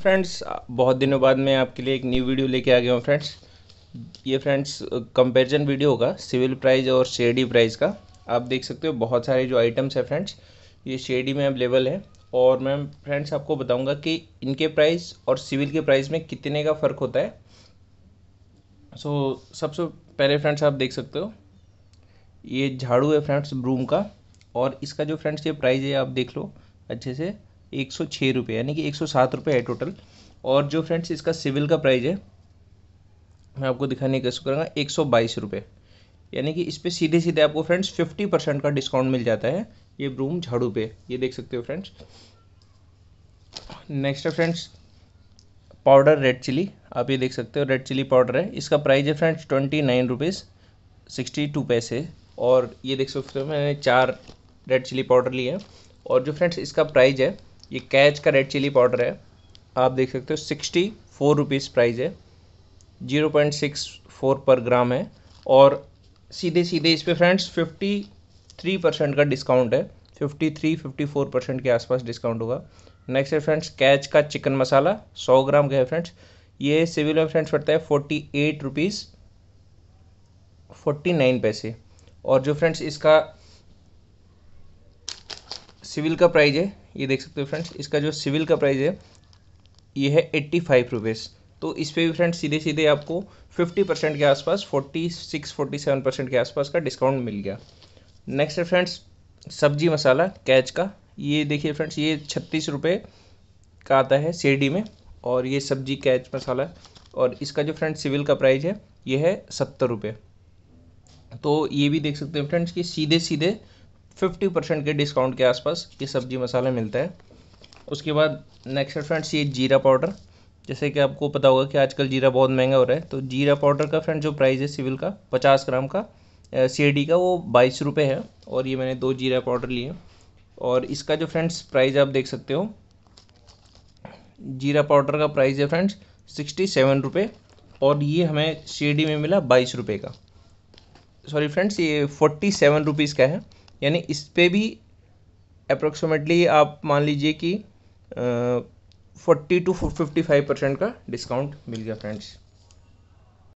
friends बहुत दिनों बाद मैं आपके लिए एक न्यू वीडियो लेके आ गया हूँ फ्रेंड्स ये फ्रेंड्स कंपैरिजन वीडियो होगा सिविल प्राइस और शेडी प्राइस का आप देख सकते हो बहुत सारे जो आइटम्स है फ्रेंड्स ये शेडी में अवेलेबल है और मैं फ्रेंड्स आपको बताऊंगा कि इनके प्राइस और सिविल के प्राइस में कितने का फ़र्क होता है सो so, सबसे पहले फ्रेंड्स आप देख सकते हो ये झाड़ू है फ्रेंड्स ब्रूम का और इसका जो फ्रेंड्स ये प्राइस है आप देख लो अच्छे से एक सौ छः रुपये यानी कि एक सौ सात रुपये है टोटल और जो फ्रेंड्स इसका सिविल का प्राइज़ है मैं आपको दिखाने की कोशिश करूँगा एक सौ बाईस रुपये यानी कि इस पर सीधे सीधे आपको फ्रेंड्स फिफ्टी परसेंट का डिस्काउंट मिल जाता है ये ब्रूम झाड़ू पे ये देख सकते हो फ्रेंड्स नेक्स्ट है फ्रेंड्स पाउडर रेड चिली आप ये देख सकते हो रेड चिली पाउडर है इसका प्राइस है friends twenty nine rupees sixty two पैसे और ये देख सकते हो मैंने चार रेड चिली पाउडर लिया है और जो फ्रेंड्स इसका प्राइज है ये कैच का रेड चिली पाउडर है आप देख सकते हो सिक्सटी फोर रुपीज़ प्राइज़ है zero point six four per gram है और सीधे सीधे इस पर फ्रेंड्स फिफ्टी थ्री परसेंट का डिस्काउंट है fifty three fifty four percent के आसपास डिस्काउंट होगा नेक्स्ट है फ्रेंड्स कैच का चिकन मसाला सौ ग्राम का है फ्रेंड्स ये सिविल में फ्रेंड्स पड़ता है forty eight rupees forty nine पैसे और जो फ्रेंड्स इसका सिविल का प्राइस है ये देख सकते हो फ्रेंड्स इसका जो सिविल का प्राइस है ये है एट्टी फाइव रुपीज़ तो इस पर भी फ्रेंड्स सीधे सीधे आपको फिफ्टी परसेंट के आसपास forty six forty seven percent के आसपास का डिस्काउंट मिल गया नेक्स्ट है फ्रेंड्स सब्जी मसाला कैच का ये देखिए फ्रेंड्स ये छत्तीस रुपये का आता है सी में और ये सब्जी कैच मसाला और इसका जो फ्रेंड्स सिविल का प्राइस है ये है सत्तर रुपये तो ये भी देख सकते हैं फ्रेंड्स कि सीधे सीधे फिफ्टी परसेंट के डिस्काउंट के आसपास ये सब्जी मसाला मिलता है उसके बाद नेक्स्ट है फ्रेंड्स ये जीरा पाउडर जैसे कि आपको पता होगा कि आजकल जीरा बहुत महंगा हो रहा है तो जीरा पाउडर का फ्रेंड जो प्राइस है सिविल का पचास ग्राम का सी का वो बाईस रुपये है और ये मैंने दो जीरा पाउडर लिए और इसका जो फ्रेंड्स प्राइस आप देख सकते हो जीरा पाउडर का प्राइस है फ्रेंड्स सिक्सटी सेवन रुपये और ये हमें सी में मिला बाईस रुपये का सॉरी फ्रेंड्स ये फोर्टी सेवन रुपीज़ का है यानी इस पर भी अप्रोक्सीमेटली आप मान लीजिए कि forty to fifty five percent का डिस्काउंट मिल गया फ्रेंड्स